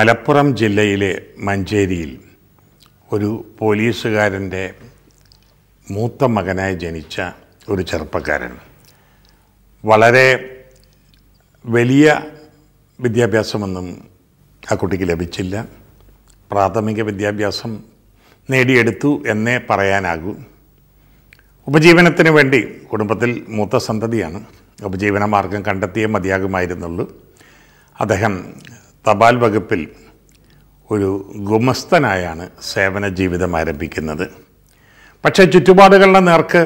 മലപ്പുറം ജില്ലയിലെ മഞ്ചേരിയിൽ ഒരു പോലീസുകാരൻ്റെ മൂത്ത മകനായി ജനിച്ച ഒരു ചെറുപ്പക്കാരൻ വളരെ വലിയ വിദ്യാഭ്യാസമൊന്നും ആ കുട്ടിക്ക് ലഭിച്ചില്ല പ്രാഥമിക വിദ്യാഭ്യാസം നേടിയെടുത്തു എന്നേ പറയാനാകൂ ഉപജീവനത്തിന് വേണ്ടി കുടുംബത്തിൽ മൂത്ത സന്തതിയാണ് ഉപജീവന മാർഗം കണ്ടെത്തിയേ മതിയാകുമായിരുന്നുള്ളൂ അദ്ദേഹം തപാൽ വകുപ്പിൽ ഒരു ഗുമസ്തനായാണ് സേവന ജീവിതം ആരംഭിക്കുന്നത് പക്ഷേ ചുറ്റുപാടുകളുടെ നേർക്ക്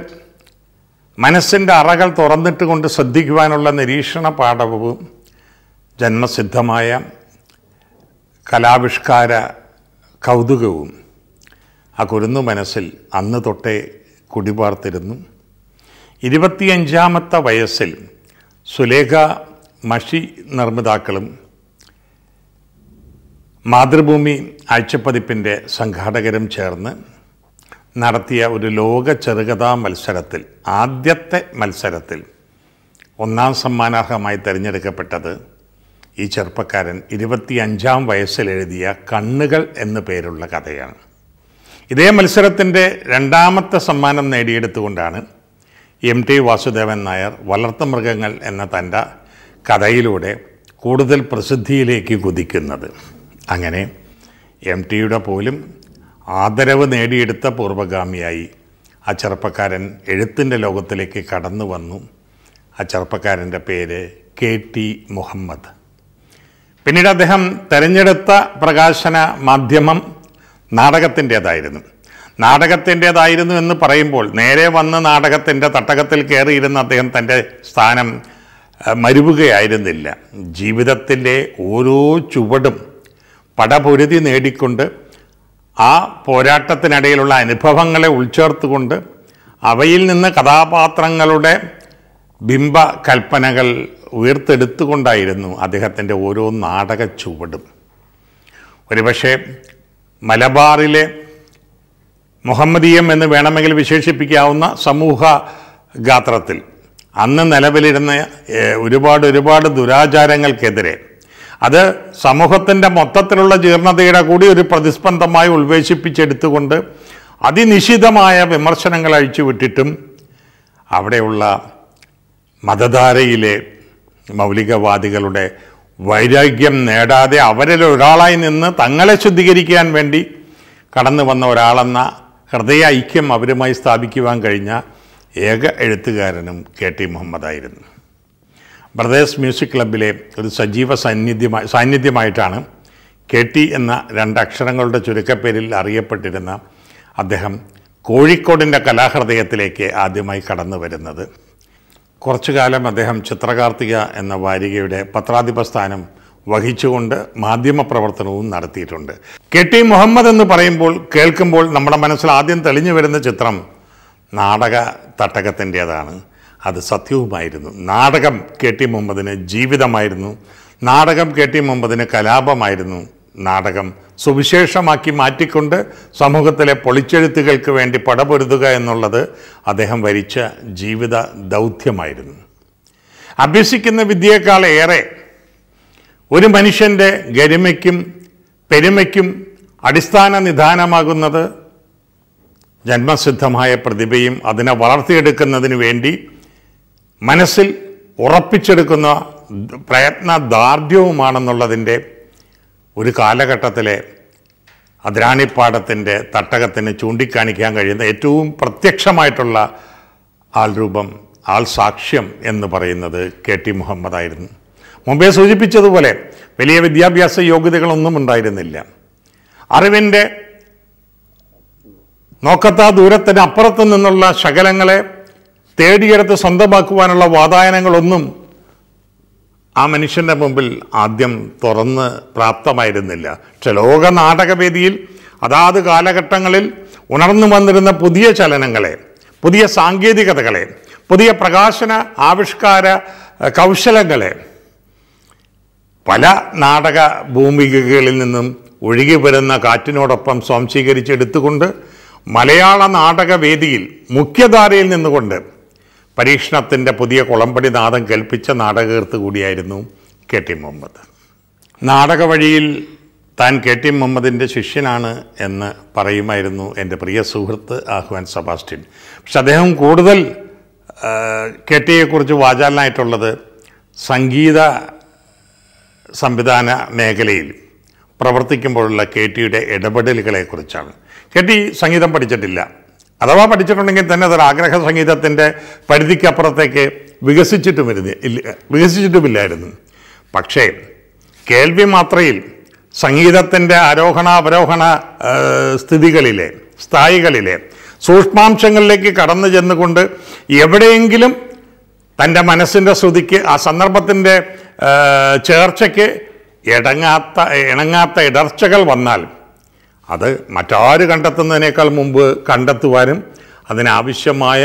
മനസ്സിൻ്റെ അറകൾ തുറന്നിട്ട് കൊണ്ട് ശ്രദ്ധിക്കുവാനുള്ള നിരീക്ഷണ പാഠവും ജന്മസിദ്ധമായ കലാവിഷ്കാര കൗതുകവും ആ കുരുന്നു മനസ്സിൽ അന്ന് തൊട്ടേ കുടിപാർത്തിരുന്നു ഇരുപത്തിയഞ്ചാമത്തെ വയസ്സിൽ സുലേഖ മഷി നിർമ്മിതാക്കളും മാതൃഭൂമി ആഴ്ചപ്പതിപ്പിൻ്റെ സംഘാടകരും ചേർന്ന് നടത്തിയ ഒരു ലോക ചെറുകഥാ മത്സരത്തിൽ ആദ്യത്തെ മത്സരത്തിൽ ഒന്നാം സമ്മാനാർഹമായി തിരഞ്ഞെടുക്കപ്പെട്ടത് ഈ ചെറുപ്പക്കാരൻ ഇരുപത്തിയഞ്ചാം എഴുതിയ കണ്ണുകൾ എന്നു പേരുള്ള കഥയാണ് ഇതേ മത്സരത്തിൻ്റെ രണ്ടാമത്തെ സമ്മാനം നേടിയെടുത്തുകൊണ്ടാണ് എം ടി വാസുദേവൻ നായർ മൃഗങ്ങൾ എന്ന തൻ്റെ കഥയിലൂടെ കൂടുതൽ പ്രസിദ്ധിയിലേക്ക് കുതിക്കുന്നത് അങ്ങനെ എം ടിയുടെ പോലും ആദരവ് നേടിയെടുത്ത പൂർവ്വഗാമിയായി ആ ചെറുപ്പക്കാരൻ എഴുത്തിൻ്റെ ലോകത്തിലേക്ക് കടന്നു വന്നു ആ ചെറുപ്പക്കാരൻ്റെ പേര് കെ ടി മുഹമ്മദ് പിന്നീട് അദ്ദേഹം തിരഞ്ഞെടുത്ത പ്രകാശന മാധ്യമം നാടകത്തിൻ്റേതായിരുന്നു നാടകത്തിൻ്റേതായിരുന്നു എന്ന് പറയുമ്പോൾ നേരെ വന്ന് നാടകത്തിൻ്റെ തട്ടകത്തിൽ കയറിയിരുന്ന അദ്ദേഹം തൻ്റെ സ്ഥാനം മരുവുകയായിരുന്നില്ല ജീവിതത്തിൻ്റെ ഓരോ ചുവടും പടപൊരുതി നേടിക്കൊണ്ട് ആ പോരാട്ടത്തിനിടയിലുള്ള അനുഭവങ്ങളെ ഉൾച്ചേർത്തുകൊണ്ട് അവയിൽ നിന്ന് കഥാപാത്രങ്ങളുടെ ബിംബ കൽപ്പനകൾ ഉയർത്തെടുത്തുകൊണ്ടായിരുന്നു അദ്ദേഹത്തിൻ്റെ ഓരോ നാടക ചുവടും ഒരുപക്ഷെ മലബാറിലെ മുഹമ്മദീയം എന്ന് വേണമെങ്കിൽ വിശേഷിപ്പിക്കാവുന്ന സമൂഹ ഗാത്രത്തിൽ അന്ന് നിലവിലിരുന്ന ഒരുപാട് ഒരുപാട് ദുരാചാരങ്ങൾക്കെതിരെ അത് സമൂഹത്തിൻ്റെ മൊത്തത്തിലുള്ള ജീർണതയുടെ കൂടി ഒരു പ്രതിസ്പന്ദമായി ഉൾവേശിപ്പിച്ചെടുത്തുകൊണ്ട് അതിനിശിതമായ വിമർശനങ്ങൾ അഴിച്ചുവിട്ടിട്ടും അവിടെയുള്ള മതധാരയിലെ മൗലികവാദികളുടെ വൈരാഗ്യം നേടാതെ അവരിൽ ഒരാളായി നിന്ന് തങ്ങളെ ശുദ്ധീകരിക്കാൻ വേണ്ടി കടന്നു വന്ന ഒരാളെന്ന ഹൃദയ ഐക്യം അവരുമായി സ്ഥാപിക്കുവാൻ കഴിഞ്ഞ ഏക എഴുത്തുകാരനും കെ ടി മുഹമ്മദായിരുന്നു ബ്രദേഴ്സ് മ്യൂസിക് ക്ലബിലെ ഒരു സജീവ സാന്നിധ്യമായി സാന്നിധ്യമായിട്ടാണ് കെ ടി എന്ന രണ്ടക്ഷരങ്ങളുടെ ചുരുക്കപ്പേരിൽ അറിയപ്പെട്ടിരുന്ന അദ്ദേഹം കോഴിക്കോടിൻ്റെ കലാഹൃദയത്തിലേക്ക് ആദ്യമായി കടന്നു വരുന്നത് കുറച്ചു കാലം അദ്ദേഹം ചിത്രകാർത്തിക എന്ന വാരികയുടെ പത്രാധിപ സ്ഥാനം വഹിച്ചുകൊണ്ട് മാധ്യമപ്രവർത്തനവും നടത്തിയിട്ടുണ്ട് കെ ടി മുഹമ്മദ് എന്ന് പറയുമ്പോൾ കേൾക്കുമ്പോൾ നമ്മുടെ മനസ്സിൽ ആദ്യം തെളിഞ്ഞു വരുന്ന ചിത്രം നാടക തട്ടകത്തിൻ്റേതാണ് അത് സത്യവുമായിരുന്നു നാടകം കെ ടി മുഹമ്മദിന് ജീവിതമായിരുന്നു നാടകം കെ ടി മുഹമ്മദിന് കലാപമായിരുന്നു നാടകം സുവിശേഷമാക്കി മാറ്റിക്കൊണ്ട് സമൂഹത്തിലെ പൊളിച്ചെഴുത്തുകൾക്ക് വേണ്ടി പടപൊരുതുക എന്നുള്ളത് അദ്ദേഹം വരിച്ച ജീവിത ദൗത്യമായിരുന്നു അഭ്യസിക്കുന്ന വിദ്യയേക്കാൾ ഏറെ ഒരു മനുഷ്യൻ്റെ ഗരിമയ്ക്കും പെരുമയ്ക്കും അടിസ്ഥാന നിധാനമാകുന്നത് ജന്മസിദ്ധമായ പ്രതിഭയും അതിനെ വളർത്തിയെടുക്കുന്നതിന് വേണ്ടി മനസ്സിൽ ഉറപ്പിച്ചെടുക്കുന്ന പ്രയത്ന ദാർഢ്യവുമാണെന്നുള്ളതിൻ്റെ ഒരു കാലഘട്ടത്തിലെ അതിരാണിപ്പാടത്തിൻ്റെ തട്ടകത്തിന് ചൂണ്ടിക്കാണിക്കാൻ കഴിയുന്ന ഏറ്റവും പ്രത്യക്ഷമായിട്ടുള്ള രൂപം ആൾ സാക്ഷ്യം എന്ന് പറയുന്നത് കെ ടി മുഹമ്മദായിരുന്നു മുമ്പേ സൂചിപ്പിച്ചതുപോലെ വലിയ വിദ്യാഭ്യാസ യോഗ്യതകളൊന്നും ഉണ്ടായിരുന്നില്ല അറിവിൻ്റെ നോക്കത്താ ദൂരത്തിന് അപ്പുറത്തു നിന്നുള്ള ശകലങ്ങളെ തേടിയെടുത്ത് സ്വന്തമാക്കുവാനുള്ള വാതായനങ്ങളൊന്നും ആ മനുഷ്യൻ്റെ മുമ്പിൽ ആദ്യം തുറന്ന് പ്രാപ്തമായിരുന്നില്ല പക്ഷെ ലോക നാടകവേദിയിൽ അതാത് കാലഘട്ടങ്ങളിൽ ഉണർന്നു വന്നിരുന്ന പുതിയ ചലനങ്ങളെ പുതിയ സാങ്കേതികതകളെ പുതിയ പ്രകാശന ആവിഷ്കാര കൗശലങ്ങളെ പല നാടക ഭൂമികകളിൽ നിന്നും ഒഴുകി വരുന്ന കാറ്റിനോടൊപ്പം സ്വാംശീകരിച്ചെടുത്തുകൊണ്ട് മലയാള നാടകവേദിയിൽ മുഖ്യധാരയിൽ നിന്നുകൊണ്ട് പരീക്ഷണത്തിൻ്റെ പുതിയ കുളമ്പടി നാദം കേൾപ്പിച്ച നാടകകൃത്ത് കൂടിയായിരുന്നു കെ ടി മുഹമ്മദ് നാടക വഴിയിൽ താൻ കെ ടി മുഹമ്മദിൻ്റെ ശിഷ്യനാണ് എന്ന് പറയുമായിരുന്നു എൻ്റെ പ്രിയ സുഹൃത്ത് ആഹ്വാൻ സബാസ്റ്റ്യൻ പക്ഷെ അദ്ദേഹം കൂടുതൽ കെ ടിയെക്കുറിച്ച് വാചാലനായിട്ടുള്ളത് സംഗീത സംവിധാന മേഖലയിൽ പ്രവർത്തിക്കുമ്പോഴുള്ള കെ ടിയുടെ ഇടപെടലുകളെക്കുറിച്ചാണ് കെ ടി സംഗീതം പഠിച്ചിട്ടില്ല അഥവാ പഠിച്ചിട്ടുണ്ടെങ്കിൽ തന്നെ അതൊരു ആഗ്രഹ സംഗീതത്തിൻ്റെ പരിധിക്കപ്പുറത്തേക്ക് വികസിച്ചിട്ടും വരുന്ന ഇല്ല വികസിച്ചിട്ടുമില്ലായിരുന്നു പക്ഷേ കേൾവി മാത്രയിൽ സംഗീതത്തിൻ്റെ ആരോഹണാവരോഹണ സ്ഥിതികളിലെ സ്ഥായികളിലെ സൂക്ഷ്മാംശങ്ങളിലേക്ക് കടന്നു ചെന്നുകൊണ്ട് എവിടെയെങ്കിലും തൻ്റെ മനസ്സിൻ്റെ ശ്രുതിക്ക് ആ സന്ദർഭത്തിൻ്റെ ചേർച്ചയ്ക്ക് ഇടങ്ങാത്ത ഇണങ്ങാത്ത ഇടർച്ചകൾ വന്നാൽ അത് മറ്റാര് കണ്ടെത്തുന്നതിനേക്കാൾ മുമ്പ് കണ്ടെത്തുവാനും അതിനാവശ്യമായ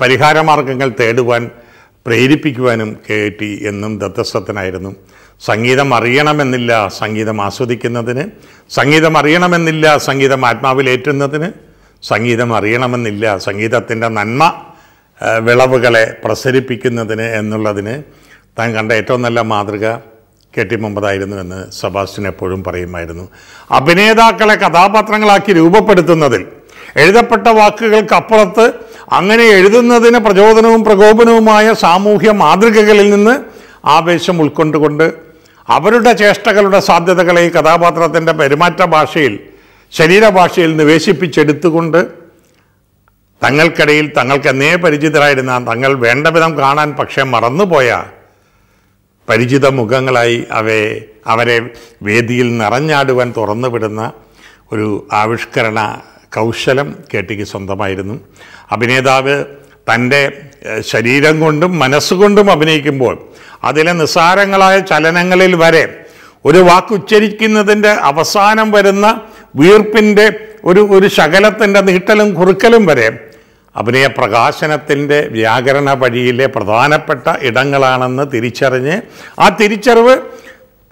പരിഹാരമാർഗങ്ങൾ തേടുവാൻ പ്രേരിപ്പിക്കുവാനും കെ ടി എന്നും ദത്തസ്വത്തനായിരുന്നു സംഗീതം അറിയണമെന്നില്ല സംഗീതം ആസ്വദിക്കുന്നതിന് സംഗീതം അറിയണമെന്നില്ല സംഗീതം ആത്മാവിലേറ്റുന്നതിന് സംഗീതം അറിയണമെന്നില്ല സംഗീതത്തിൻ്റെ നന്മ വിളവുകളെ പ്രസരിപ്പിക്കുന്നതിന് എന്നുള്ളതിന് താൻ കണ്ട ഏറ്റവും നല്ല മാതൃക കെ ടി മുഹമ്മദായിരുന്നുവെന്ന് സബാസ്റ്റിൻ എപ്പോഴും പറയുമായിരുന്നു അഭിനേതാക്കളെ കഥാപാത്രങ്ങളാക്കി രൂപപ്പെടുത്തുന്നതിൽ എഴുതപ്പെട്ട വാക്കുകൾക്കപ്പുറത്ത് അങ്ങനെ എഴുതുന്നതിന് പ്രചോദനവും പ്രകോപനവുമായ സാമൂഹ്യ മാതൃകകളിൽ നിന്ന് ആവേശം ഉൾക്കൊണ്ടുകൊണ്ട് അവരുടെ ചേഷ്ടകളുടെ സാധ്യതകളെ ഈ കഥാപാത്രത്തിൻ്റെ പെരുമാറ്റ ഭാഷയിൽ ശരീരഭാഷയിൽ നിവേശിപ്പിച്ചെടുത്തുകൊണ്ട് തങ്ങൾക്കിടയിൽ തങ്ങൾക്ക് എന്നേ പരിചിതരായിരുന്ന തങ്ങൾ വേണ്ടവിധം കാണാൻ പക്ഷേ മറന്നുപോയ പരിചിത മുഖങ്ങളായി അവയെ അവരെ വേദിയിൽ നിറഞ്ഞാടുവാൻ തുറന്നുവിടുന്ന ഒരു ആവിഷ്കരണ കൗശലം കേട്ടിക്ക് സ്വന്തമായിരുന്നു അഭിനേതാവ് തൻ്റെ ശരീരം കൊണ്ടും മനസ്സുകൊണ്ടും അഭിനയിക്കുമ്പോൾ അതിലെ നിസ്സാരങ്ങളായ ചലനങ്ങളിൽ വരെ ഒരു വാക്കുച്ചരിക്കുന്നതിൻ്റെ അവസാനം വരുന്ന വീർപ്പിൻ്റെ ഒരു ഒരു ശകലത്തിൻ്റെ നീട്ടലും കുറുക്കലും വരെ അഭിനയ പ്രകാശനത്തിൻ്റെ വ്യാകരണ വഴിയിലെ പ്രധാനപ്പെട്ട ഇടങ്ങളാണെന്ന് തിരിച്ചറിഞ്ഞ് ആ തിരിച്ചറിവ്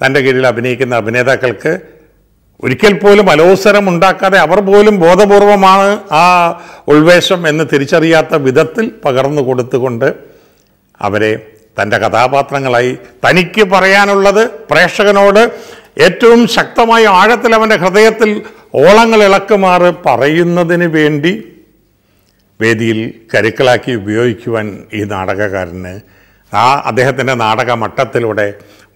തൻ്റെ കീഴിൽ അഭിനയിക്കുന്ന അഭിനേതാക്കൾക്ക് ഒരിക്കൽ പോലും അലോസരം ഉണ്ടാക്കാതെ അവർ പോലും ബോധപൂർവമാണ് ആ ഉൾവേഷം എന്ന് തിരിച്ചറിയാത്ത വിധത്തിൽ പകർന്നു കൊടുത്തുകൊണ്ട് അവരെ തൻ്റെ കഥാപാത്രങ്ങളായി തനിക്ക് പറയാനുള്ളത് പ്രേക്ഷകനോട് ഏറ്റവും ശക്തമായി ആഴത്തിൽ അവൻ്റെ ഹൃദയത്തിൽ ഓളങ്ങൾ ഇളക്കുമാറ് പറയുന്നതിന് വേണ്ടി വേദിയിൽ കരുക്കളാക്കി ഉപയോഗിക്കുവാൻ ഈ നാടകകാരന് ആ അദ്ദേഹത്തിൻ്റെ നാടക മട്ടത്തിലൂടെ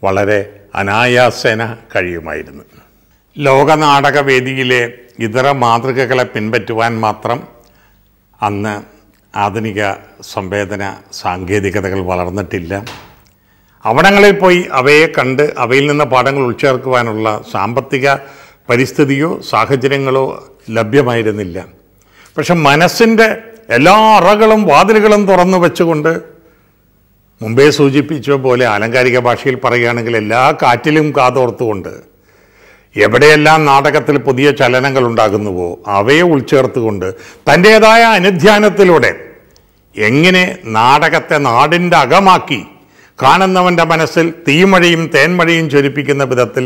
വളരെ അനായാസേന കഴിയുമായിരുന്നു ലോക നാടക വേദിയിലെ ഇതര മാതൃകകളെ പിൻപറ്റുവാൻ മാത്രം അന്ന് ആധുനിക സംവേദന സാങ്കേതികതകൾ വളർന്നിട്ടില്ല അവിടങ്ങളിൽ പോയി അവയെ കണ്ട് അവയിൽ നിന്ന് പാഠങ്ങൾ ഉൾച്ചേർക്കുവാനുള്ള സാമ്പത്തിക പരിസ്ഥിതിയോ സാഹചര്യങ്ങളോ ലഭ്യമായിരുന്നില്ല പക്ഷെ മനസ്സിൻ്റെ എല്ലാ അറകളും വാതിലുകളും തുറന്നു വെച്ചുകൊണ്ട് മുമ്പേ സൂചിപ്പിച്ച പോലെ ആലങ്കാരിക ഭാഷയിൽ പറയുകയാണെങ്കിൽ എല്ലാ കാറ്റിലും കാതോർത്തുകൊണ്ട് എവിടെയെല്ലാം നാടകത്തിൽ പുതിയ ചലനങ്ങൾ ഉണ്ടാകുന്നുവോ അവയെ ഉൾച്ചേർത്തുകൊണ്ട് തൻ്റെതായ അനുധ്യാനത്തിലൂടെ എങ്ങനെ നാടകത്തെ നാടിൻ്റെ അകമാക്കി കാണുന്നവൻ്റെ മനസ്സിൽ തീമഴയും തേന്മഴയും ചൊരിപ്പിക്കുന്ന വിധത്തിൽ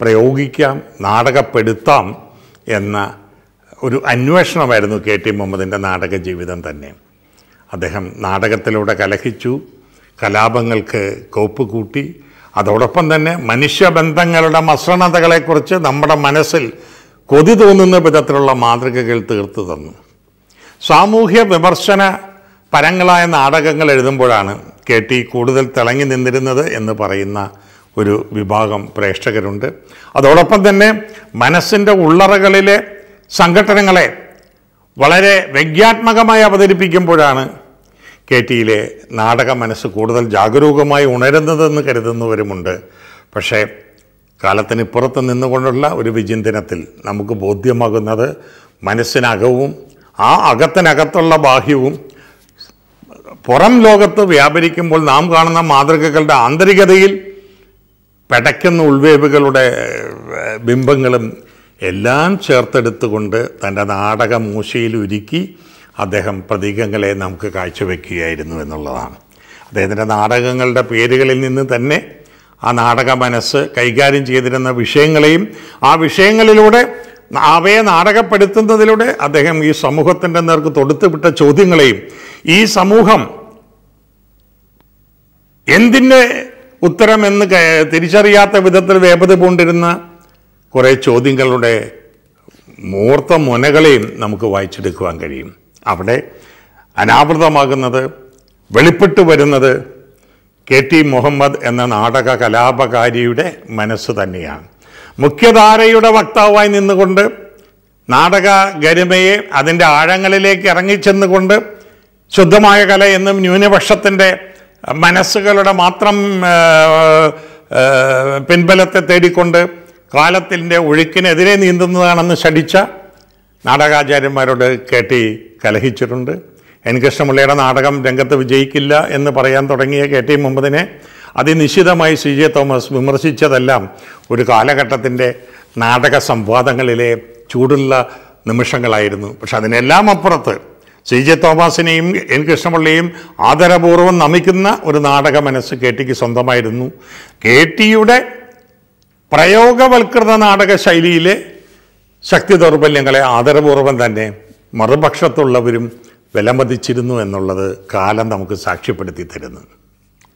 പ്രയോഗിക്കാം നാടകപ്പെടുത്താം എന്ന ഒരു അന്വേഷണമായിരുന്നു കെ ടി മുഹമ്മദിൻ്റെ നാടക ജീവിതം തന്നെ അദ്ദേഹം നാടകത്തിലൂടെ കലഹിച്ചു കലാപങ്ങൾക്ക് കോപ്പ് കൂട്ടി അതോടൊപ്പം തന്നെ മനുഷ്യബന്ധങ്ങളുടെ മസണതകളെക്കുറിച്ച് നമ്മുടെ മനസ്സിൽ കൊതി തോന്നുന്ന വിധത്തിലുള്ള മാതൃകകൾ തീർത്തു തന്നു സാമൂഹ്യ വിമർശന പരങ്ങളായ നാടകങ്ങൾ എഴുതുമ്പോഴാണ് കെ ടി കൂടുതൽ തിളങ്ങി നിന്നിരുന്നത് എന്ന് പറയുന്ന ഒരു വിഭാഗം പ്രേക്ഷകരുണ്ട് അതോടൊപ്പം തന്നെ മനസ്സിൻ്റെ ഉള്ളറകളിലെ സംഘടനകളെ വളരെ വ്യംഗ്യാത്മകമായി അവതരിപ്പിക്കുമ്പോഴാണ് കെ ടിയിലെ നാടക മനസ്സ് കൂടുതൽ ജാഗരൂകമായി ഉണരുന്നതെന്ന് കരുതുന്നവരുമുണ്ട് പക്ഷേ കാലത്തിന് നിന്നുകൊണ്ടുള്ള ഒരു വിചിന്തനത്തിൽ നമുക്ക് ബോധ്യമാകുന്നത് മനസ്സിനകവും ആ അകത്തിനകത്തുള്ള ബാഹ്യവും പുറം ലോകത്ത് വ്യാപരിക്കുമ്പോൾ നാം കാണുന്ന മാതൃകകളുടെ ആന്തരികതയിൽ പെടയ്ക്കുന്ന ഉൾവേവുകളുടെ ബിംബങ്ങളും എല്ലാം ചേർത്തെടുത്തുകൊണ്ട് തൻ്റെ നാടക മൂശയിലുരുക്കി അദ്ദേഹം പ്രതീകങ്ങളെ നമുക്ക് കാഴ്ചവെക്കുകയായിരുന്നു എന്നുള്ളതാണ് അദ്ദേഹത്തിൻ്റെ നാടകങ്ങളുടെ പേരുകളിൽ നിന്ന് തന്നെ ആ നാടക മനസ്സ് കൈകാര്യം ചെയ്തിരുന്ന വിഷയങ്ങളെയും ആ വിഷയങ്ങളിലൂടെ അവയെ നാടകപ്പെടുത്തുന്നതിലൂടെ അദ്ദേഹം ഈ സമൂഹത്തിൻ്റെ നേർക്ക് തൊടുത്തുവിട്ട ചോദ്യങ്ങളെയും ഈ സമൂഹം എന്തിൻ്റെ ഉത്തരമെന്ന് തിരിച്ചറിയാത്ത വിധത്തിൽ വേപത് പൂണ്ടിരുന്ന കുറേ ചോദ്യങ്ങളുടെ മൂർത്ത മുനകളെയും നമുക്ക് വായിച്ചെടുക്കുവാൻ കഴിയും അവിടെ അനാവൃതമാകുന്നത് വെളിപ്പെട്ട് വരുന്നത് കെ ടി മുഹമ്മദ് എന്ന നാടക കലാപകാരിയുടെ മനസ്സ് തന്നെയാണ് മുഖ്യധാരയുടെ വക്താവായി നിന്നുകൊണ്ട് നാടക ഗരിമയെ അതിൻ്റെ ആഴങ്ങളിലേക്ക് ഇറങ്ങിച്ചെന്നുകൊണ്ട് ശുദ്ധമായ കല എന്നും ന്യൂനപക്ഷത്തിൻ്റെ മനസ്സുകളുടെ മാത്രം പിൻബലത്തെ തേടിക്കൊണ്ട് കാലത്തിൻ്റെ ഒഴുക്കിനെതിരെ നീന്തുന്നതാണെന്ന് ശഠിച്ച നാടകാചാര്യന്മാരോട് കേട്ടി കലഹിച്ചിട്ടുണ്ട് എൻ കൃഷ്ണമുള്ളയുടെ നാടകം രംഗത്ത് വിജയിക്കില്ല എന്ന് പറയാൻ തുടങ്ങിയ കെ ടി മുഹമ്മദിനെ അതിനിശ്ചിതമായി സി ജെ തോമസ് വിമർശിച്ചതെല്ലാം ഒരു കാലഘട്ടത്തിൻ്റെ നാടക സംവാദങ്ങളിലെ ചൂടുള്ള നിമിഷങ്ങളായിരുന്നു പക്ഷെ അതിനെല്ലാം അപ്പുറത്ത് സി ജെ തോമസിനെയും എൻ കൃഷ്ണപിള്ളയെയും ആദരപൂർവ്വം നമിക്കുന്ന ഒരു നാടക മനസ്സ് കെ ടിക്ക് സ്വന്തമായിരുന്നു കെ ടിയുടെ പ്രയോഗവൽകൃത നാടക ശൈലിയിലെ ശക്തി ദൗർബല്യങ്ങളെ ആദരപൂർവം തന്നെ മറുപക്ഷത്തുള്ളവരും വിലമതിച്ചിരുന്നു എന്നുള്ളത് കാലം നമുക്ക് സാക്ഷ്യപ്പെടുത്തി തരുന്നു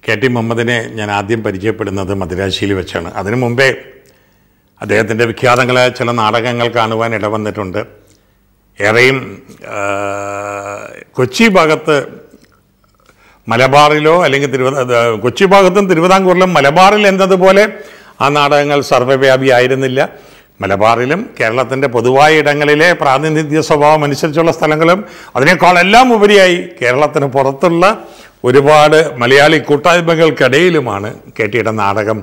കെ ടി മുഹമ്മദിനെ ഞാൻ ആദ്യം പരിചയപ്പെടുന്നത് മദിരാശിയിൽ വെച്ചാണ് അതിനു മുമ്പേ അദ്ദേഹത്തിൻ്റെ വിഖ്യാതങ്ങളെ ചില നാടകങ്ങൾ കാണുവാൻ ഇടവന്നിട്ടുണ്ട് ഏറെയും കൊച്ചി ഭാഗത്ത് മലബാറിലോ അല്ലെങ്കിൽ തിരുവിത കൊച്ചി ഭാഗത്തും തിരുവിതാംകൂറിലും മലബാറിൽ എന്നതുപോലെ ആ നാടകങ്ങൾ ആയിരുന്നില്ല മലബാറിലും കേരളത്തിൻ്റെ പൊതുവായ ഇടങ്ങളിലെ പ്രാതിനിധ്യ സ്വഭാവം അനുസരിച്ചുള്ള സ്ഥലങ്ങളും അതിനേക്കാളെല്ലാം ഉപരിയായി കേരളത്തിന് പുറത്തുള്ള ഒരുപാട് മലയാളി കൂട്ടായ്മകൾക്കിടയിലുമാണ് കെട്ടിയുടെ നാടകം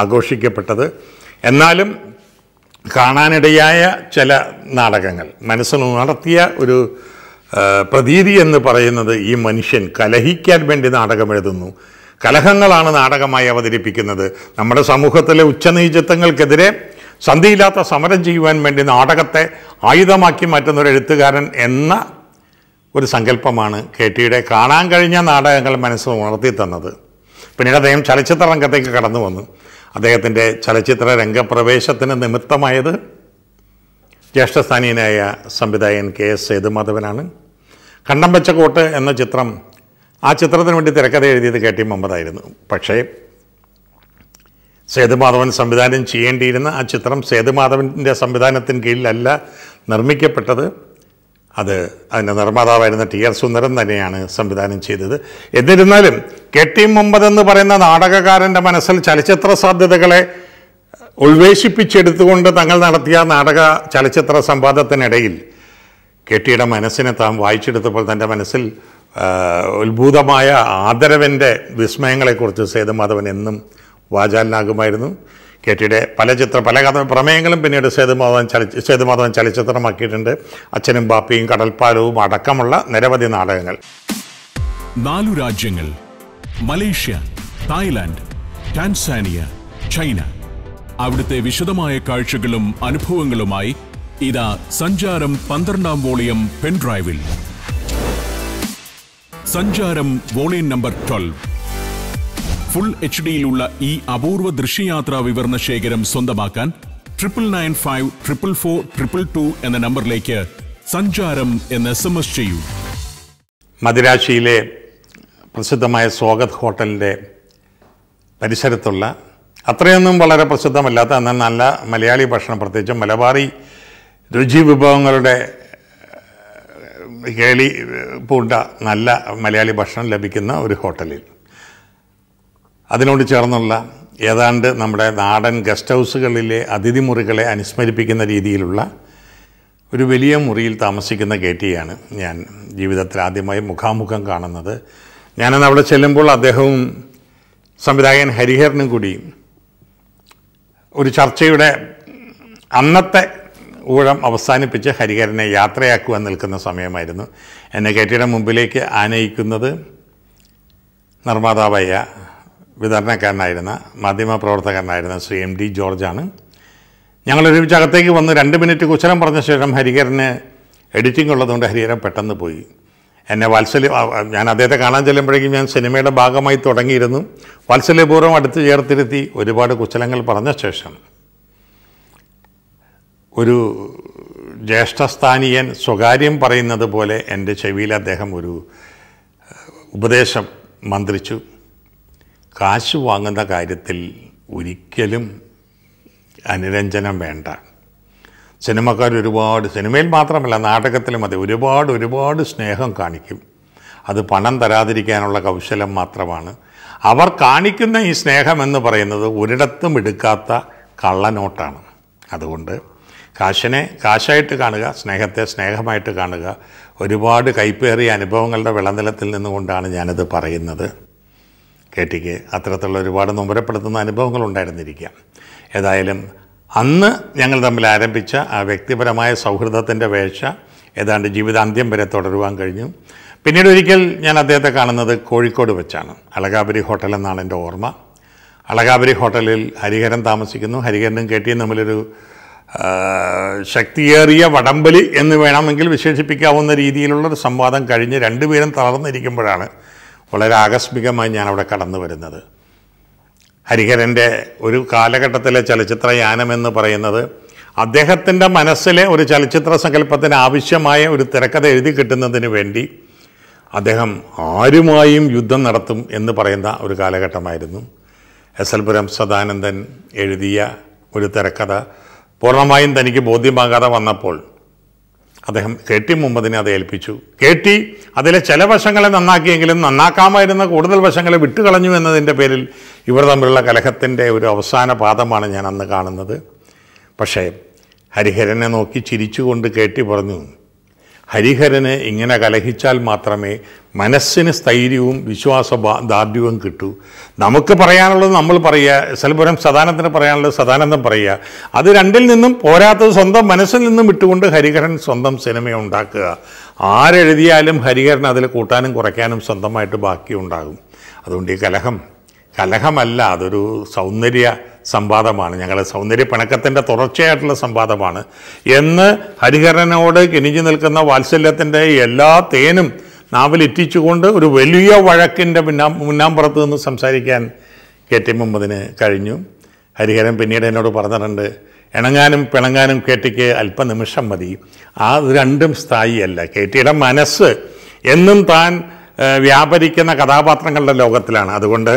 ആഘോഷിക്കപ്പെട്ടത് എന്നാലും കാണാനിടയായ ചില നാടകങ്ങൾ മനസ്സിന് നടത്തിയ ഒരു പ്രതീതി എന്ന് പറയുന്നത് ഈ മനുഷ്യൻ കലഹിക്കാൻ വേണ്ടി നാടകം എഴുതുന്നു കലഹങ്ങളാണ് നാടകമായി അവതരിപ്പിക്കുന്നത് നമ്മുടെ സമൂഹത്തിലെ ഉച്ചനീചത്വങ്ങൾക്കെതിരെ സന്ധിയില്ലാത്ത സമരം ചെയ്യുവാൻ വേണ്ടി നാടകത്തെ ആയുധമാക്കി മാറ്റുന്ന ഒരു എഴുത്തുകാരൻ എന്ന ഒരു സങ്കല്പമാണ് കെ ടിയുടെ കാണാൻ കഴിഞ്ഞ നാടകങ്ങൾ മനസ്സ് ഉണർത്തി തന്നത് പിന്നീട് അദ്ദേഹം ചലച്ചിത്ര രംഗത്തേക്ക് കടന്നു വന്നു അദ്ദേഹത്തിൻ്റെ ചലച്ചിത്ര രംഗപ്രവേശത്തിന് നിമിത്തമായത് ജ്യേഷ്ഠസ്ഥാനീയനായ സംവിധായകൻ കെ എസ് സേതുമാധവനാണ് കണ്ടം വെച്ച എന്ന ചിത്രം ആ ചിത്രത്തിന് വേണ്ടി തിരക്കഥ എഴുതിയത് കെ ടി മുഹമ്മദായിരുന്നു പക്ഷേ സേതുമാധവൻ സംവിധാനം ചെയ്യേണ്ടിയിരുന്ന ആ ചിത്രം സേതുമാധവൻ്റെ സംവിധാനത്തിന് കീഴിലല്ല നിർമ്മിക്കപ്പെട്ടത് അത് അതിൻ്റെ നിർമ്മാതാവായിരുന്ന ടി ആർ സുന്ദരൻ തന്നെയാണ് സംവിധാനം ചെയ്തത് എന്നിരുന്നാലും കെ ടി മുഹമ്മദ് എന്ന് പറയുന്ന നാടകകാരൻ്റെ മനസ്സിൽ ചലച്ചിത്ര സാധ്യതകളെ ഉൾവേശിപ്പിച്ചെടുത്തുകൊണ്ട് തങ്ങൾ നടത്തിയ നാടക ചലച്ചിത്ര സംവാദത്തിനിടയിൽ കെ ടിയുടെ മനസ്സിനെ താൻ വായിച്ചെടുത്തപ്പോൾ തൻ്റെ മനസ്സിൽ ഉത്ഭുതമായ ആദരവിൻ്റെ വിസ്മയങ്ങളെക്കുറിച്ച് സേതുമാധവൻ എന്നും വാചാലനാകുമായിരുന്നു കെ ടിയുടെ പല ചിത്ര പല കഥ പ്രമേയങ്ങളും പിന്നീട് സേതുമാധവൻ ചലച്ച സേതുമാധവൻ ചലച്ചിത്രമാക്കിയിട്ടുണ്ട് അച്ഛനും ബാപ്പിയും കടൽപ്പാലവും അടക്കമുള്ള നിരവധി നാടകങ്ങൾ നാലു രാജ്യങ്ങൾ മലേഷ്യ തായ്ലാന്റ് ടാൻസാനിയ ചൈന അവിടുത്തെ വിശദമായ കാഴ്ചകളും അനുഭവങ്ങളുമായി ഇതാ സഞ്ചാരം പന്ത്രണ്ടാം വോളിയം പെൻഡ്രൈവിൽ സഞ്ചാരം volume number twelve full H ഡിയിലുള്ള ഈ അപൂർവ ദൃശ്യയാത്രാ വിവരണ ശേഖരം സ്വന്തമാക്കാൻ triple nine five triple four triple two എന്ന നമ്പറിലേക്ക് സഞ്ചാരം എന്ന് എസ് എം എസ് ചെയ്യൂ മദിരാശിയിലെ പ്രസിദ്ധമായ സ്വാഗത് ഹോട്ടലിൻ്റെ പരിസരത്തുള്ള അത്രയൊന്നും വളരെ പ്രസിദ്ധമല്ലാത്ത എന്നാൽ നല്ല മലയാളി ഭക്ഷണം പ്രത്യേകിച്ച് മലബാറി രുചി വിഭവങ്ങളുടെ കേളി പൂണ്ട നല്ല മലയാളി ഭക്ഷണം ലഭിക്കുന്ന ഒരു ഹോട്ടലിൽ അതിനോട് ചേർന്നുള്ള ഏതാണ്ട് നമ്മുടെ നാടൻ ഗസ്റ്റ് ഹൗസുകളിലെ അതിഥി മുറികളെ അനുസ്മരിപ്പിക്കുന്ന രീതിയിലുള്ള ഒരു വലിയ മുറിയിൽ താമസിക്കുന്ന കേട്ടിയാണ് ഞാൻ ജീവിതത്തിൽ ആദ്യമായി മുഖാമുഖം കാണുന്നത് ഞാനന്ന് അവിടെ ചെല്ലുമ്പോൾ അദ്ദേഹവും സംവിധായകൻ ഹരിഹരനും കൂടി ഒരു ചർച്ചയുടെ അന്നത്തെ ഊഴം അവസാനിപ്പിച്ച് ഹരിഹരനെ യാത്രയാക്കുവാൻ നിൽക്കുന്ന സമയമായിരുന്നു എന്നെ കെട്ടിയുടെ മുമ്പിലേക്ക് ആനയിക്കുന്നത് നിർമ്മാതാവായ വിതരണക്കാരനായിരുന്ന മാധ്യമപ്രവർത്തകനായിരുന്ന ശ്രീ എം ഡി ജോർജാണ് ഞങ്ങൾ ഒരുമിച്ച് അകത്തേക്ക് വന്ന് രണ്ട് മിനിറ്റ് കുശലം പറഞ്ഞ ശേഷം ഹരിഹരന് എഡിറ്റിംഗ് ഉള്ളതുകൊണ്ട് ഹരിഹരൻ പെട്ടെന്ന് പോയി എന്നെ വാത്സല്യം ഞാൻ അദ്ദേഹത്തെ കാണാൻ ചെല്ലുമ്പോഴേക്കും ഞാൻ സിനിമയുടെ ഭാഗമായി തുടങ്ങിയിരുന്നു വാത്സല്യപൂർവ്വം അടുത്ത് ചേർത്തിരുത്തി ഒരുപാട് കുശലങ്ങൾ പറഞ്ഞ ശേഷം ഒരു ജ്യേഷ്ഠസ്ഥാനീയൻ സ്വകാര്യം പറയുന്നത് പോലെ എൻ്റെ ചെവിയിൽ അദ്ദേഹം ഒരു ഉപദേശം മന്ത്രിച്ചു കാശ് വാങ്ങുന്ന കാര്യത്തിൽ ഒരിക്കലും അനുരഞ്ജനം വേണ്ട സിനിമക്കാർ ഒരുപാട് സിനിമയിൽ മാത്രമല്ല നാടകത്തിലും അതെ ഒരുപാട് ഒരുപാട് സ്നേഹം കാണിക്കും അത് പണം തരാതിരിക്കാനുള്ള കൗശലം മാത്രമാണ് അവർ കാണിക്കുന്ന ഈ സ്നേഹം എന്ന് പറയുന്നത് ഒരിടത്തും എടുക്കാത്ത കള്ളനോട്ടാണ് അതുകൊണ്ട് കാശിനെ കാശായിട്ട് കാണുക സ്നേഹത്തെ സ്നേഹമായിട്ട് കാണുക ഒരുപാട് കൈപ്പേറിയ അനുഭവങ്ങളുടെ വിളനിലത്തിൽ നിന്നുകൊണ്ടാണ് ഞാനിത് പറയുന്നത് കേട്ടിക്ക് അത്തരത്തിലുള്ള ഒരുപാട് നൊമ്പരപ്പെടുത്തുന്ന അനുഭവങ്ങൾ ഉണ്ടായിരുന്നിരിക്കാം ഏതായാലും അന്ന് ഞങ്ങൾ തമ്മിൽ ആരംഭിച്ച ആ വ്യക്തിപരമായ സൗഹൃദത്തിൻ്റെ വേഴ്ച ഏതാണ്ട് ജീവിതാന്ത്യം വരെ തുടരുവാൻ കഴിഞ്ഞു പിന്നീട് ഒരിക്കൽ ഞാൻ അദ്ദേഹത്തെ കാണുന്നത് കോഴിക്കോട് വെച്ചാണ് അളകാപുരി ഹോട്ടൽ എന്നാണ് എൻ്റെ ഓർമ്മ അളകാപുരി ഹോട്ടലിൽ ഹരിഹരൻ താമസിക്കുന്നു ഹരിഹരനും കേട്ടിയും തമ്മിലൊരു ശക്തിയേറിയ വടംവലി എന്ന് വേണമെങ്കിൽ വിശേഷിപ്പിക്കാവുന്ന രീതിയിലുള്ള ഒരു സംവാദം കഴിഞ്ഞ് രണ്ടുപേരും തളർന്നിരിക്കുമ്പോഴാണ് വളരെ ആകസ്മികമായി ഞാൻ അവിടെ കടന്നു വരുന്നത് ഹരിഹരൻ്റെ ഒരു കാലഘട്ടത്തിലെ ചലച്ചിത്ര യാനം എന്ന് പറയുന്നത് അദ്ദേഹത്തിൻ്റെ മനസ്സിലെ ഒരു ചലച്ചിത്ര സങ്കല്പത്തിന് ആവശ്യമായ ഒരു തിരക്കഥ എഴുതി കിട്ടുന്നതിന് വേണ്ടി അദ്ദേഹം ആരുമായും യുദ്ധം നടത്തും എന്ന് പറയുന്ന ഒരു കാലഘട്ടമായിരുന്നു എസ് എൽ പുരം സദാനന്ദൻ എഴുതിയ ഒരു തിരക്കഥ പൂർണ്ണമായും തനിക്ക് ബോധ്യമാകാതെ വന്നപ്പോൾ അദ്ദേഹം കെ ടി മുഹമ്മദിനെ അത് ഏൽപ്പിച്ചു കെ ടി അതിലെ ചില വശങ്ങളെ നന്നാക്കിയെങ്കിലും നന്നാക്കാമായിരുന്ന കൂടുതൽ വശങ്ങളെ വിട്ടുകളഞ്ഞു എന്നതിൻ്റെ പേരിൽ ഇവർ തമ്മിലുള്ള കലഹത്തിൻ്റെ ഒരു അവസാന പാദമാണ് ഞാൻ അന്ന് കാണുന്നത് പക്ഷേ ഹരിഹരനെ നോക്കി ചിരിച്ചുകൊണ്ട് കെ ടി പറഞ്ഞു ഹരിഹരന് ഇങ്ങനെ കലഹിച്ചാൽ മാത്രമേ മനസ്സിന് സ്ഥൈര്യവും വിശ്വാസ ദാർഢ്യവും കിട്ടൂ നമുക്ക് പറയാനുള്ളത് നമ്മൾ പറയുക ചിലപുരം സദാനന്ദന് പറയാനുള്ളത് സദാനന്ദം പറയുക അത് രണ്ടിൽ നിന്നും പോരാത്തത് സ്വന്തം മനസ്സിൽ നിന്നും വിട്ടുകൊണ്ട് ഹരിഹരൻ സ്വന്തം സിനിമ ഉണ്ടാക്കുക ആരെഴുതിയാലും ഹരിഹരൻ അതിൽ കൂട്ടാനും കുറയ്ക്കാനും സ്വന്തമായിട്ട് ബാക്കിയുണ്ടാകും അതുകൊണ്ട് ഈ കലഹം കലഹമല്ല അതൊരു സൗന്ദര്യ സംവാദമാണ് ഞങ്ങളുടെ സൗന്ദര്യ പിണക്കത്തിൻ്റെ തുടർച്ചയായിട്ടുള്ള സംവാദമാണ് എന്ന് ഹരിഹരനോട് കിണിഞ്ഞു നിൽക്കുന്ന വാത്സല്യത്തിൻ്റെ എല്ലാ തേനും നാവിലെറ്റിച്ചുകൊണ്ട് ഒരു വലിയ വഴക്കിൻ്റെ പിന്നാ മുന്നാമ്പുറത്ത് നിന്ന് സംസാരിക്കാൻ കെ ടി മുഹമ്മദിന് കഴിഞ്ഞു ഹരിഹരൻ പിന്നീട് എന്നോട് പറഞ്ഞിട്ടുണ്ട് ഇണങ്ങാനും പിണങ്ങാനും കെ ടിക്ക് അല്പനിമിഷം മതി ആ രണ്ടും സ്ഥായിയല്ല കെ ടിയുടെ മനസ്സ് എന്നും താൻ വ്യാപരിക്കുന്ന കഥാപാത്രങ്ങളുടെ ലോകത്തിലാണ് അതുകൊണ്ട്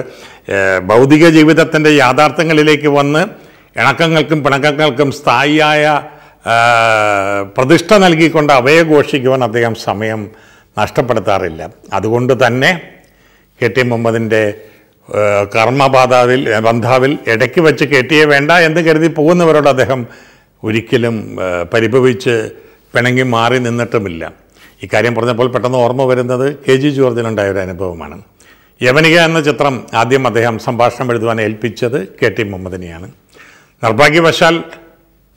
ഭൗതിക ജീവിതത്തിൻ്റെ യാഥാർത്ഥ്യങ്ങളിലേക്ക് വന്ന് ഇണക്കങ്ങൾക്കും പിണക്കങ്ങൾക്കും സ്ഥായിയായ പ്രതിഷ്ഠ നൽകിക്കൊണ്ട് അവയെ ഘോഷിക്കുവാൻ അദ്ദേഹം സമയം നഷ്ടപ്പെടുത്താറില്ല അതുകൊണ്ട് തന്നെ കെ ടി മുഹമ്മദിൻ്റെ കർമ്മപാതാവിൽ ബന്ധാവിൽ ഇടയ്ക്ക് വെച്ച് കെട്ടിയേ വേണ്ട എന്ന് കരുതി പോകുന്നവരോട് അദ്ദേഹം ഒരിക്കലും പരിഭവിച്ച് പിണങ്ങി മാറി നിന്നിട്ടുമില്ല ഇക്കാര്യം പറഞ്ഞപ്പോൾ പെട്ടെന്ന് ഓർമ്മ വരുന്നത് കെ ജി ജോർജിനുണ്ടായ ഒരു അനുഭവമാണ് യവനിക എന്ന ചിത്രം ആദ്യം അദ്ദേഹം സംഭാഷണം എഴുതുവാൻ ഏൽപ്പിച്ചത് കെ ടി മുഹമ്മദിനെയാണ് നിർഭാഗ്യവശാൽ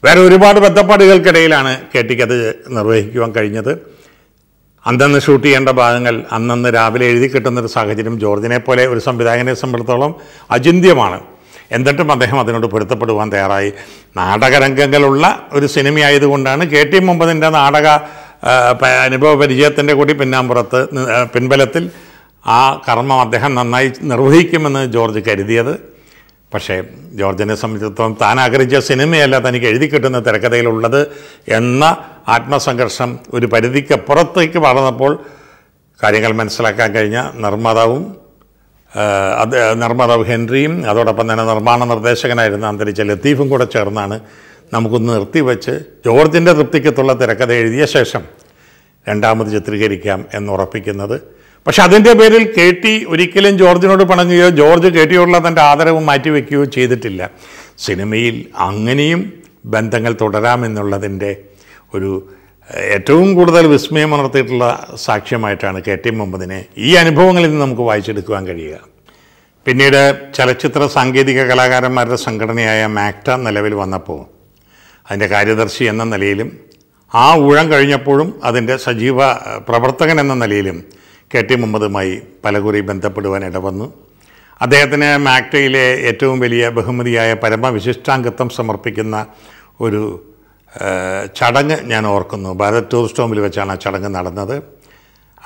വേറെ ഒരുപാട് ബന്ധപ്പാടുകൾക്കിടയിലാണ് കെ ടിക്ക് അത് നിർവഹിക്കുവാൻ കഴിഞ്ഞത് അന്നന്ന് ഷൂട്ട് ചെയ്യേണ്ട ഭാഗങ്ങൾ അന്നന്ന് രാവിലെ എഴുതി കിട്ടുന്നൊരു സാഹചര്യം ജോർജിനെ പോലെ ഒരു സംവിധായകനെ സംബന്ധിച്ചിടത്തോളം അചിന്യമാണ് എന്നിട്ടും അദ്ദേഹം അതിനോട് പൊരുത്തപ്പെടുവാൻ തയ്യാറായി നാടകരംഗങ്ങളുള്ള ഒരു സിനിമയായതുകൊണ്ടാണ് കെ ടി മുമ്പതിൻ്റെ നാടക അനുഭവ പരിചയത്തിൻ്റെ കൂടി പിന്നാമ്പുറത്ത് പിൻബലത്തിൽ ആ കർമ്മം അദ്ദേഹം നന്നായി നിർവഹിക്കുമെന്ന് ജോർജ് കരുതിയത് പക്ഷേ ജോർജിനെ സംബന്ധിച്ചിടത്തോളം താൻ ആഗ്രഹിച്ച സിനിമയല്ല തനിക്ക് എഴുതി കിട്ടുന്ന തിരക്കഥയിലുള്ളത് എന്ന ആത്മസംഘർഷം ഒരു പരിധിക്കപ്പുറത്തേക്ക് വളർന്നപ്പോൾ കാര്യങ്ങൾ മനസ്സിലാക്കാൻ കഴിഞ്ഞ നിർമ്മാതാവും അത് നിർമ്മാതാവ് ഹെൻറിയും അതോടൊപ്പം തന്നെ നിർമ്മാണ നിർദ്ദേശകനായിരുന്ന അന്തരിച്ച ലത്തീഫും കൂടെ ചേർന്നാണ് നമുക്കൊന്ന് നിർത്തിവെച്ച് ജോർജിൻ്റെ തൃപ്തിക്കത്തുള്ള തിരക്കഥ എഴുതിയ ശേഷം രണ്ടാമത് ചിത്രീകരിക്കാം എന്നുറപ്പിക്കുന്നത് പക്ഷെ അതിൻ്റെ പേരിൽ കെ ടി ഒരിക്കലും ജോർജിനോട് പണഞ്ഞുകയോ ജോർജ് കെ ടിയോടുള്ള തൻ്റെ ആദരവ് മാറ്റിവെക്കുകയോ ചെയ്തിട്ടില്ല സിനിമയിൽ അങ്ങനെയും ബന്ധങ്ങൾ തുടരാമെന്നുള്ളതിൻ്റെ ഒരു ഏറ്റവും കൂടുതൽ വിസ്മയം ഉണർത്തിയിട്ടുള്ള സാക്ഷ്യമായിട്ടാണ് കെ ടി മുഹമ്മദിനെ ഈ അനുഭവങ്ങളിൽ നിന്ന് നമുക്ക് വായിച്ചെടുക്കുവാൻ കഴിയുക പിന്നീട് ചലച്ചിത്ര സാങ്കേതിക കലാകാരന്മാരുടെ സംഘടനയായ മാക്ട നിലവിൽ വന്നപ്പോൾ അതിൻ്റെ കാര്യദർശി എന്ന നിലയിലും ആ ഊഴം കഴിഞ്ഞപ്പോഴും അതിൻ്റെ സജീവ പ്രവർത്തകൻ എന്ന നിലയിലും കെ ടി മുഹമ്മദുമായി പലകുറി ബന്ധപ്പെടുവാൻ ഇടവന്നു അദ്ദേഹത്തിന് മാക്ടയിലെ ഏറ്റവും വലിയ ബഹുമതിയായ പരമവിശിഷ്ടാംഗത്വം സമർപ്പിക്കുന്ന ഒരു ചടങ്ങ് ഞാൻ ഓർക്കുന്നു ഭാരത് ടൂറിസ്റ്റ് ഹോമിൽ വെച്ചാണ് ആ ചടങ്ങ് നടന്നത്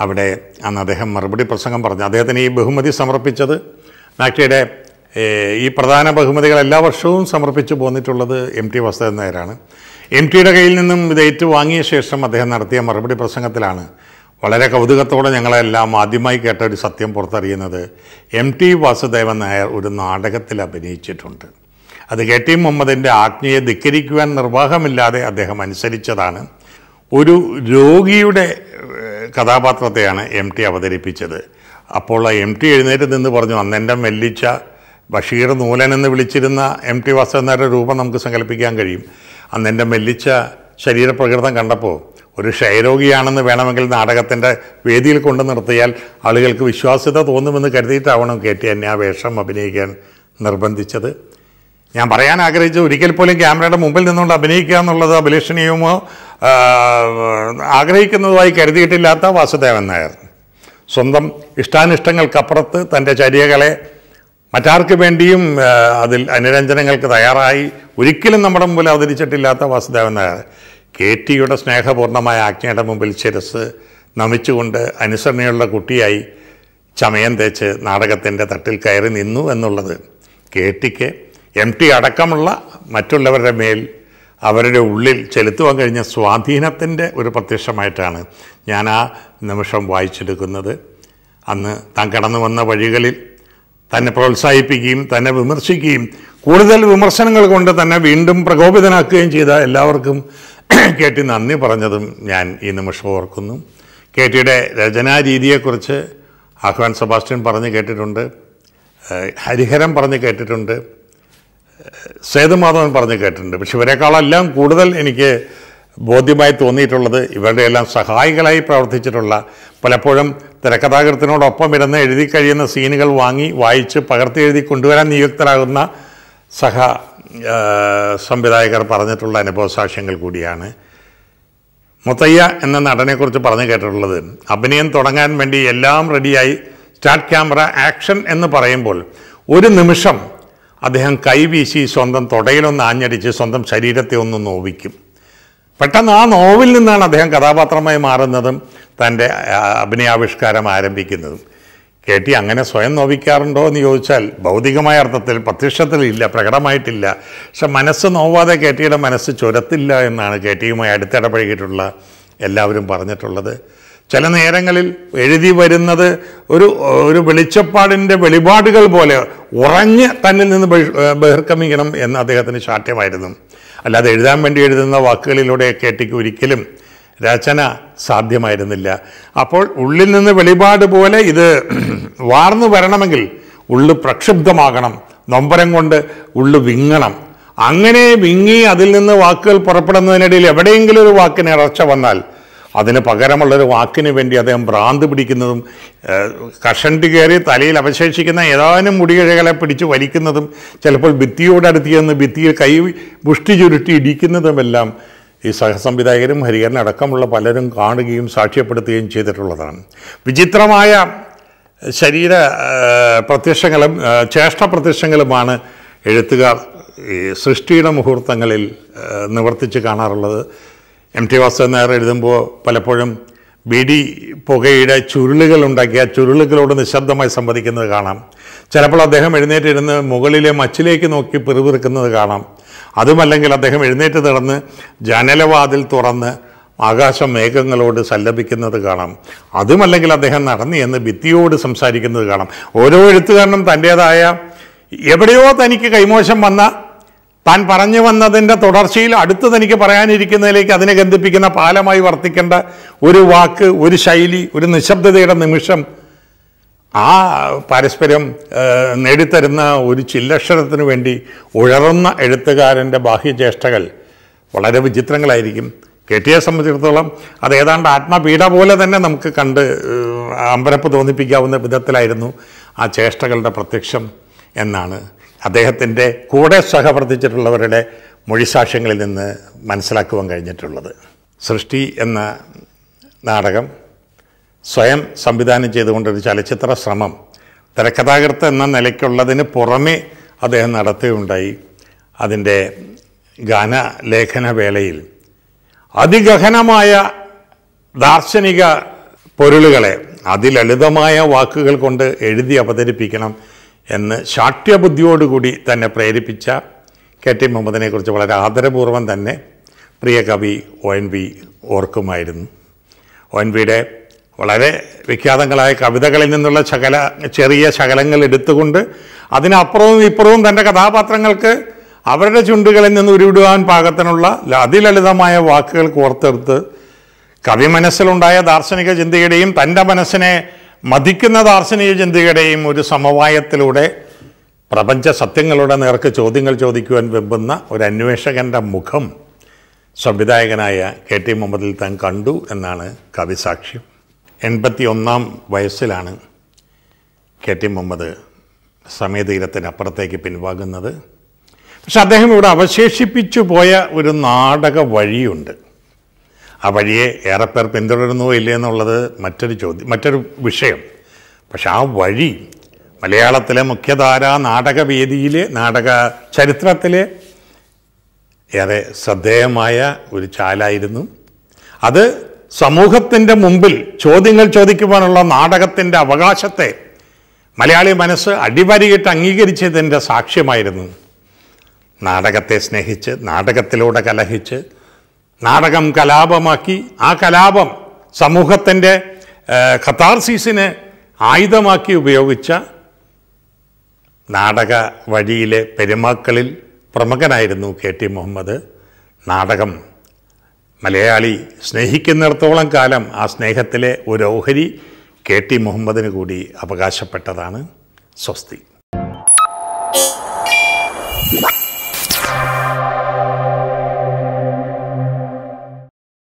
അവിടെ അന്ന് അദ്ദേഹം മറുപടി പ്രസംഗം പറഞ്ഞു അദ്ദേഹത്തിന് ഈ ബഹുമതി സമർപ്പിച്ചത് മാക്ടയുടെ ഈ പ്രധാന ബഹുമതികൾ എല്ലാ വർഷവും സമർപ്പിച്ചു പോന്നിട്ടുള്ളത് എം ടി വസുദേവൻ നായരാണ് എം ടിയുടെ കയ്യിൽ നിന്നും ഇത് ഏറ്റുവാങ്ങിയ ശേഷം അദ്ദേഹം നടത്തിയ മറുപടി പ്രസംഗത്തിലാണ് വളരെ കൗതുകത്തോടെ ഞങ്ങളെല്ലാം ആദ്യമായി കേട്ട ഒരു സത്യം പുറത്തറിയുന്നത് എം ടി വാസുദേവൻ നായർ ഒരു നാടകത്തിൽ അഭിനയിച്ചിട്ടുണ്ട് അത് കെ ടി മുഹമ്മദിൻ്റെ ആജ്ഞയെ ധിക്കരിക്കുവാൻ നിർവാഹമില്ലാതെ അദ്ദേഹം അനുസരിച്ചതാണ് ഒരു രോഗിയുടെ കഥാപാത്രത്തെയാണ് എം ടി അവതരിപ്പിച്ചത് അപ്പോൾ എം ടി എഴുന്നേറ്റ് നിന്ന് പറഞ്ഞു അന്നെൻ്റെ മെല്ലിച്ച ബഷീർ നൂലൻ എന്ന് വിളിച്ചിരുന്ന എം ടി വാസുദേവനാരുടെ രൂപം നമുക്ക് സങ്കല്പിക്കാൻ കഴിയും അന്ന് എൻ്റെ മെല്ലിച്ച ശരീരപ്രകൃതം കണ്ടപ്പോൾ ഒരു ക്ഷയരോഗിയാണെന്ന് വേണമെങ്കിൽ നാടകത്തിൻ്റെ വേദിയിൽ കൊണ്ടു നിർത്തിയാൽ ആളുകൾക്ക് വിശ്വാസ്യത തോന്നുമെന്ന് കരുതിയിട്ടാവണം കെ ടി എന്നെ ആ വേഷം അഭിനയിക്കാൻ നിർബന്ധിച്ചത് ഞാൻ പറയാൻ ആഗ്രഹിച്ചു ഒരിക്കൽ പോലും ക്യാമറയുടെ മുമ്പിൽ നിന്നുകൊണ്ട് അഭിനയിക്കുക എന്നുള്ളത് അഭിലഷണീയമോ ആഗ്രഹിക്കുന്നതുമായി കരുതിയിട്ടില്ലാത്ത വാസുദേവൻ നായർ സ്വന്തം ഇഷ്ടാനിഷ്ടങ്ങൾക്കപ്പുറത്ത് തൻ്റെ ചര്യകളെ മറ്റാർക്ക് വേണ്ടിയും അതിൽ അനുരഞ്ജനങ്ങൾക്ക് തയ്യാറായി ഒരിക്കലും നമ്മുടെ മുമ്പിൽ അവതരിച്ചിട്ടില്ലാത്ത വാസുദേവൻ നായർ കെ ടിയുടെ സ്നേഹപൂർണ്ണമായ ആജ്ഞയുടെ മുമ്പിൽ ശിരസ് നമിച്ചുകൊണ്ട് അനുസരണയുള്ള കുട്ടിയായി ചമയം തേച്ച് നാടകത്തിൻ്റെ തട്ടിൽ കയറി നിന്നു എന്നുള്ളത് കെ ടിക്ക് എം ടി അടക്കമുള്ള മറ്റുള്ളവരുടെ മേൽ അവരുടെ ഉള്ളിൽ ചെലുത്തുവാൻ കഴിഞ്ഞ സ്വാധീനത്തിൻ്റെ ഒരു പ്രത്യക്ഷമായിട്ടാണ് ഞാൻ ആ നിമിഷം വായിച്ചെടുക്കുന്നത് അന്ന് താൻ കടന്നു വന്ന വഴികളിൽ തന്നെ പ്രോത്സാഹിപ്പിക്കുകയും തന്നെ വിമർശിക്കുകയും കൂടുതൽ വിമർശനങ്ങൾ കൊണ്ട് തന്നെ വീണ്ടും പ്രകോപിതനാക്കുകയും ചെയ്ത എല്ലാവർക്കും കെ ടി നന്ദി പറഞ്ഞതും ഞാൻ ഈ നിമിഷം ഓർക്കുന്നു കെ ടിയുടെ രചനാരീതിയെക്കുറിച്ച് ആഹ്വാൻ സെബാസ്റ്റ്യൻ പറഞ്ഞ് കേട്ടിട്ടുണ്ട് ഹരിഹരം പറഞ്ഞ് കേട്ടിട്ടുണ്ട് സേതുമാധവൻ പറഞ്ഞ് കേട്ടിട്ടുണ്ട് പക്ഷെ ഇവരെക്കാളെല്ലാം കൂടുതൽ എനിക്ക് ബോധ്യമായി തോന്നിയിട്ടുള്ളത് ഇവരുടെ എല്ലാം സഹായികളായി പ്രവർത്തിച്ചിട്ടുള്ള പലപ്പോഴും തിരക്കഥാകൃത്തിനോടൊപ്പം ഇരുന്ന് എഴുതി കഴിയുന്ന സീനുകൾ വാങ്ങി വായിച്ച് പകർത്തി എഴുതി കൊണ്ടുവരാൻ നിയുക്തരാകുന്ന സഹ സംവിധായകർ പറഞ്ഞിട്ടുള്ള അനുഭവസാക്ഷ്യങ്ങൾ കൂടിയാണ് മുത്തയ്യ എന്ന നടനെക്കുറിച്ച് പറഞ്ഞു കേട്ടിട്ടുള്ളത് അഭിനയം തുടങ്ങാൻ വേണ്ടി എല്ലാം റെഡിയായി സ്റ്റാർട്ട് ക്യാമറ ആക്ഷൻ എന്ന് പറയുമ്പോൾ ഒരു നിമിഷം അദ്ദേഹം കൈവീശി സ്വന്തം തുടയിലൊന്ന് ആഞ്ഞടിച്ച് സ്വന്തം ശരീരത്തെ ഒന്ന് നോവിക്കും പെട്ടെന്ന് ആ നോവിൽ നിന്നാണ് അദ്ദേഹം കഥാപാത്രമായി മാറുന്നതും തൻ്റെ അഭിനയാവിഷ്കാരം ആരംഭിക്കുന്നതും കെ ടി അങ്ങനെ സ്വയം നോവിക്കാറുണ്ടോ എന്ന് ചോദിച്ചാൽ ഭൗതികമായ അർത്ഥത്തിൽ പ്രത്യക്ഷത്തിലില്ല പ്രകടമായിട്ടില്ല പക്ഷെ മനസ്സ് നോവാതെ കെ ടിയുടെ മനസ്സ് ചുരത്തില്ല എന്നാണ് കെ ടിയുമായി അടുത്തിടപഴകിയിട്ടുള്ള എല്ലാവരും പറഞ്ഞിട്ടുള്ളത് ചില നേരങ്ങളിൽ എഴുതി വരുന്നത് ഒരു ഒരു വെളിച്ചപ്പാടിൻ്റെ വെളിപാടുകൾ പോലെ ഉറഞ്ഞ് തന്നിൽ നിന്ന് ബഹിർക്കമിക്കണം എന്ന് അദ്ദേഹത്തിന് ശാഠ്യമായിരുന്നു അല്ലാതെ എഴുതാൻ വേണ്ടി എഴുതുന്ന വാക്കുകളിലൂടെ കേട്ടിക്ക് ഒരിക്കലും രചന സാധ്യമായിരുന്നില്ല അപ്പോൾ ഉള്ളിൽ നിന്ന് വെളിപാട് പോലെ ഇത് വാർന്നു വരണമെങ്കിൽ ഉള്ളു പ്രക്ഷുബ്ധമാകണം നൊമ്പരം കൊണ്ട് ഉള്ളു വിങ്ങണം അങ്ങനെ വിങ്ങി അതിൽ നിന്ന് വാക്കുകൾ പുറപ്പെടുന്നതിനിടയിൽ എവിടെയെങ്കിലും ഒരു വാക്കിന് ഇറച്ച വന്നാൽ അതിന് പകരമുള്ളൊരു വാക്കിന് വേണ്ടി അദ്ദേഹം ഭ്രാന്ത് പിടിക്കുന്നതും കഷണ്ടി കയറി തലയിൽ അവശേഷിക്കുന്ന ഏതാനും മുടികിഴകളെ പിടിച്ച് വലിക്കുന്നതും ചിലപ്പോൾ ഭിത്തിയോടടുത്ത് ചെന്ന് ഭിത്തിയിൽ കൈ മുഷ്ടി ചുരുട്ടി ഇടിക്കുന്നതുമെല്ലാം ഈ സഹസംവിധായകരും ഹരിഹരൻ അടക്കമുള്ള പലരും കാണുകയും സാക്ഷ്യപ്പെടുത്തുകയും ചെയ്തിട്ടുള്ളതാണ് വിചിത്രമായ ശരീര പ്രത്യക്ഷങ്ങളും ചേഷ്ട പ്രത്യക്ഷങ്ങളുമാണ് എഴുത്തുകാർ ഈ സൃഷ്ടിയുടെ മുഹൂർത്തങ്ങളിൽ നിവർത്തിച്ച് കാണാറുള്ളത് എം ടി വാസുദേവൻ നായർ എഴുതുമ്പോൾ പലപ്പോഴും ബിഡി പുകയുടെ ചുരുളുകൾ ഉണ്ടാക്കിയ ചുരുളുകളോട് നിശബ്ദമായി സംവദിക്കുന്നത് കാണാം ചിലപ്പോൾ അദ്ദേഹം എഴുന്നേറ്റിരുന്ന് മുകളിലെ മച്ചിലേക്ക് നോക്കി പിറുപിറുക്കുന്നത് കാണാം അതുമല്ലെങ്കിൽ അദ്ദേഹം എഴുന്നേറ്റ് നടന്ന് ജനലവാതിൽ തുറന്ന് ആകാശം മേഘങ്ങളോട് സല്ലപിക്കുന്നത് കാണാം അതുമല്ലെങ്കിൽ അദ്ദേഹം നടന്നു എന്ന് ഭിത്തിയോട് സംസാരിക്കുന്നത് കാണാം ഓരോ എഴുത്തുകാരനും തൻ്റേതായ എവിടെയോ തനിക്ക് കൈമോശം വന്ന താൻ പറഞ്ഞു വന്നതിൻ്റെ തുടർച്ചയിൽ അടുത്ത് തനിക്ക് പറയാനിരിക്കുന്നതിലേക്ക് അതിനെ ബന്ധിപ്പിക്കുന്ന പാലമായി വർത്തിക്കേണ്ട ഒരു വാക്ക് ഒരു ശൈലി ഒരു നിശബ്ദതയുടെ നിമിഷം ആ പരസ്പരം നേടിത്തരുന്ന ഒരു ചില്ലക്ഷരത്തിനു വേണ്ടി ഉഴറുന്ന എഴുത്തുകാരൻ്റെ ബാഹ്യചേഷ്ടകൾ വളരെ വിചിത്രങ്ങളായിരിക്കും കെട്ടിയെ സംബന്ധിച്ചിടത്തോളം അത് ഏതാണ്ട് ആത്മപീഡ പോലെ തന്നെ നമുക്ക് കണ്ട് അമ്പരപ്പ് തോന്നിപ്പിക്കാവുന്ന വിധത്തിലായിരുന്നു ആ ചേഷ്ടകളുടെ പ്രത്യക്ഷം എന്നാണ് അദ്ദേഹത്തിൻ്റെ കൂടെ സഹപ്രവർത്തിച്ചിട്ടുള്ളവരുടെ മൊഴിസാക്ഷ്യങ്ങളിൽ നിന്ന് മനസ്സിലാക്കുവാൻ കഴിഞ്ഞിട്ടുള്ളത് സൃഷ്ടി എന്ന നാടകം സ്വയം സംവിധാനം ചെയ്തുകൊണ്ടൊരു ചലച്ചിത്ര ശ്രമം തിരക്കഥാകൃത്ത് എന്ന നിലയ്ക്കുള്ളതിന് പുറമേ അദ്ദേഹം നടത്തുകയുണ്ടായി അതിൻ്റെ ഗാനലേഖന വേളയിൽ അതിഗഹനമായ ദാർശനിക പൊരുളുകളെ അതിലളിതമായ വാക്കുകൾ കൊണ്ട് എഴുതി അവതരിപ്പിക്കണം എന്ന് ശാഠ്യബുദ്ധിയോടുകൂടി തന്നെ പ്രേരിപ്പിച്ച കെ ടി മുഹമ്മദിനെക്കുറിച്ച് വളരെ ആദരപൂർവ്വം തന്നെ പ്രിയ കവി ഒ എൻ വി ഓർക്കുമായിരുന്നു ഒ എൻ വിയുടെ വളരെ വിഖ്യാതങ്ങളായ കവിതകളിൽ നിന്നുള്ള ശകല ചെറിയ ശകലങ്ങൾ എടുത്തുകൊണ്ട് അതിനപ്പുറവും ഇപ്പുറവും തൻ്റെ കഥാപാത്രങ്ങൾക്ക് അവരുടെ ചുണ്ടുകളിൽ നിന്ന് ഉരുവിടുവാൻ പാകത്തിനുള്ള അതിലളിതമായ വാക്കുകൾ കോർത്തെടുത്ത് കവി മനസ്സിലുണ്ടായ ദാർശനിക ചിന്തയുടെയും തൻ്റെ മനസ്സിനെ മതിക്കുന്ന ദാർശനിക ചിന്തയുടെയും ഒരു സമവായത്തിലൂടെ പ്രപഞ്ച സത്യങ്ങളുടെ നേർക്ക് ചോദ്യങ്ങൾ ചോദിക്കുവാൻ വെമ്പുന്ന ഒരു അന്വേഷകൻ്റെ മുഖം സംവിധായകനായ കെ ടി മുഹമ്മദിൽ താൻ കണ്ടു എന്നാണ് കവിസാക്ഷ്യം എൺപത്തി ഒന്നാം വയസ്സിലാണ് കെ ടി മുഹമ്മദ് സമയതീരത്തിനപ്പുറത്തേക്ക് പിൻവാങ്ങുന്നത് പക്ഷെ അദ്ദേഹം ഇവിടെ അവശേഷിപ്പിച്ചു പോയ ഒരു നാടക വഴിയുണ്ട് ആ വഴിയെ ഏറെപ്പേർ പിന്തുടരുന്നോ ഇല്ലേ എന്നുള്ളത് മറ്റൊരു ചോദ്യം മറ്റൊരു വിഷയം പക്ഷെ ആ വഴി മലയാളത്തിലെ മുഖ്യധാര നാടകവേദിയിൽ നാടക ചരിത്രത്തിലെ ഏറെ ശ്രദ്ധേയമായ ഒരു ചാലായിരുന്നു അത് സമൂഹത്തിൻ്റെ മുമ്പിൽ ചോദ്യങ്ങൾ ചോദിക്കുവാനുള്ള നാടകത്തിൻ്റെ അവകാശത്തെ മലയാളി മനസ്സ് അടിവരിയിട്ട് അംഗീകരിച്ചതിൻ്റെ സാക്ഷ്യമായിരുന്നു നാടകത്തെ സ്നേഹിച്ച് നാടകത്തിലൂടെ കലഹിച്ച് നാടകം കലാപമാക്കി ആ കലാപം സമൂഹത്തിൻ്റെ കത്താർസീസിന് ആയുധമാക്കി ഉപയോഗിച്ച നാടക വഴിയിലെ പെരുമാക്കളിൽ പ്രമുഖനായിരുന്നു കെ ടി മുഹമ്മദ് നാടകം മലയാളി സ്നേഹിക്കുന്നിടത്തോളം കാലം ആ സ്നേഹത്തിലെ ഒരു ഓഹരി കെ ടി മുഹമ്മദിന് കൂടി അവകാശപ്പെട്ടതാണ് സ്വസ്തി